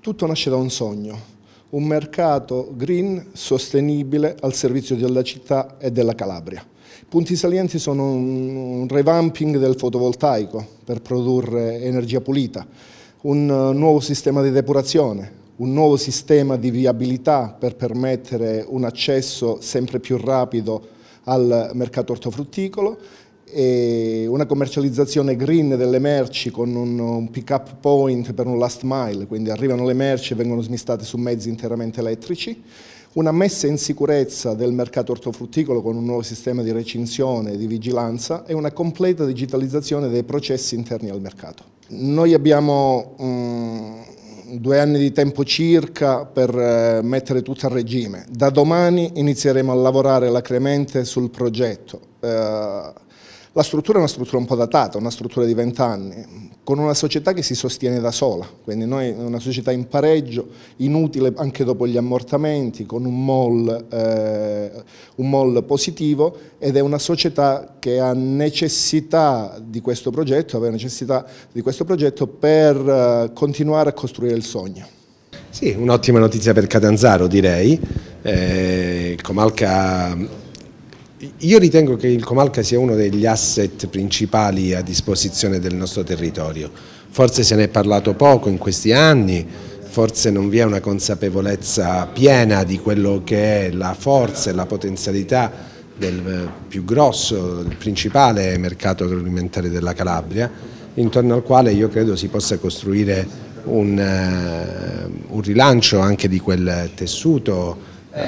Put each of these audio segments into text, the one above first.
Tutto nasce da un sogno, un mercato green sostenibile al servizio della città e della Calabria. I punti salienti sono un revamping del fotovoltaico per produrre energia pulita, un eh, nuovo sistema di depurazione, un nuovo sistema di viabilità per permettere un accesso sempre più rapido al mercato ortofrutticolo e una commercializzazione green delle merci con un, pick up point per un last mile, quindi arrivano le merci e vengono smistate su mezzi interamente elettrici, una messa in sicurezza del mercato ortofrutticolo con un nuovo sistema di recinzione e di vigilanza e una completa digitalizzazione dei processi interni al mercato. Noi abbiamo mh, mm, due anni di tempo circa per eh, mettere tutto a regime. Da domani inizieremo a lavorare lacrimente sul progetto. Eh, la struttura è una struttura un po' datata, una struttura di vent'anni, con una società che si sostiene da sola, quindi noi una società in pareggio, inutile anche dopo gli ammortamenti, con un mall, eh, un mall positivo ed è una società che ha necessità di questo progetto, aveva necessità di questo progetto per eh, continuare a costruire il sogno. Sì, un'ottima notizia per Catanzaro direi, eh, Comalca io ritengo che il Comalca sia uno degli asset principali a disposizione del nostro territorio, forse se ne è parlato poco in questi anni, forse non vi è una consapevolezza piena di quello che è la forza e la potenzialità del eh, più grosso, il principale mercato agroalimentare della Calabria, intorno al quale io credo si possa costruire un, eh, un rilancio anche di quel tessuto eh,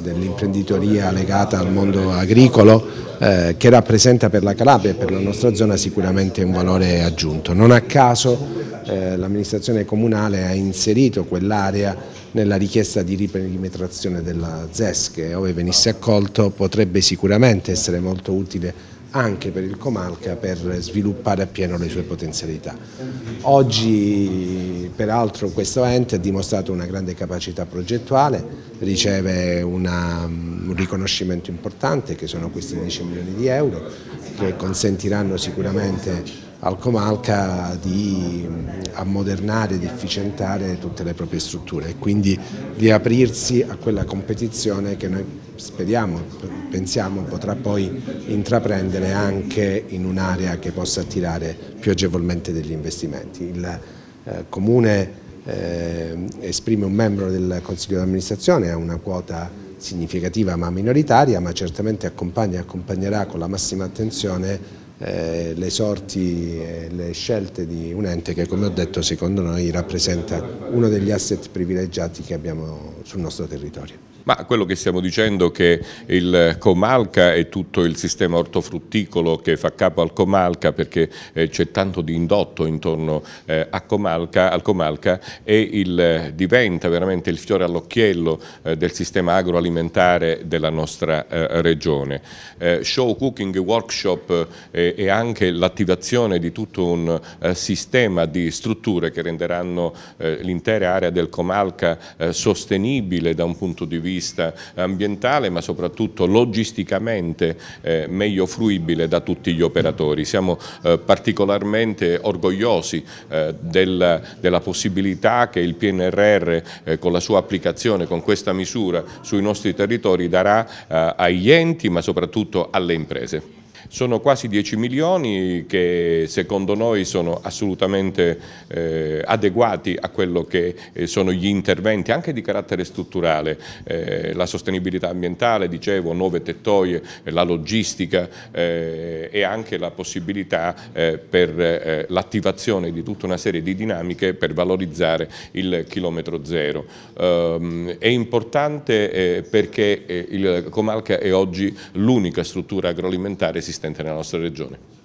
dell'imprenditoria legata al mondo agricolo eh, che rappresenta per la Calabria e per la nostra zona sicuramente un valore aggiunto. Non a caso eh, l'amministrazione comunale ha inserito quell'area nella richiesta di riperimetrazione della ZES che ove venisse accolto potrebbe sicuramente essere molto utile anche per il Comalca per sviluppare appieno le sue potenzialità. Oggi peraltro questo ente ha dimostrato una grande capacità progettuale, riceve una, un riconoscimento importante che sono questi 10 milioni di euro che consentiranno sicuramente al Comalca di ammodernare ed efficientare tutte le proprie strutture e quindi di aprirsi a quella competizione che noi speriamo, pensiamo potrà poi intraprendere anche in un'area che possa attirare più agevolmente degli investimenti. Il eh, Comune eh, esprime un membro del Consiglio di amministrazione, ha una quota significativa ma minoritaria, ma certamente accompagna e accompagnerà con la massima attenzione eh, le sorti e le scelte di un ente che come ho detto secondo noi rappresenta uno degli asset privilegiati che abbiamo sul nostro territorio. Ma quello che stiamo dicendo è che il Comalca e tutto il sistema ortofrutticolo che fa capo al Comalca perché eh, c'è tanto di indotto intorno eh, a Comalca, al Comalca e il, diventa veramente il fiore all'occhiello del sistema agroalimentare della nostra regione. Show Cooking Workshop eh, e, anche l'attivazione di tutto un eh, sistema di strutture che renderanno eh, l'intera area del Comalca eh, sostenibile da un punto di vista ambientale ma soprattutto logisticamente meglio fruibile da tutti gli operatori. Siamo particolarmente orgogliosi della, possibilità che il PNRR con la sua applicazione, con questa misura sui nostri territori darà agli enti ma soprattutto alle imprese. Sono quasi 10 milioni che secondo noi sono assolutamente eh, adeguati a quello che eh, sono gli interventi anche di carattere strutturale, eh, la sostenibilità ambientale, dicevo, nuove tettoie, la logistica eh, e anche la possibilità eh, per eh, l'attivazione di tutta una serie di dinamiche per valorizzare il chilometro zero. Ehm, è importante perché il Comalca è oggi l'unica struttura agroalimentare sistemica esistente nella nostra regione.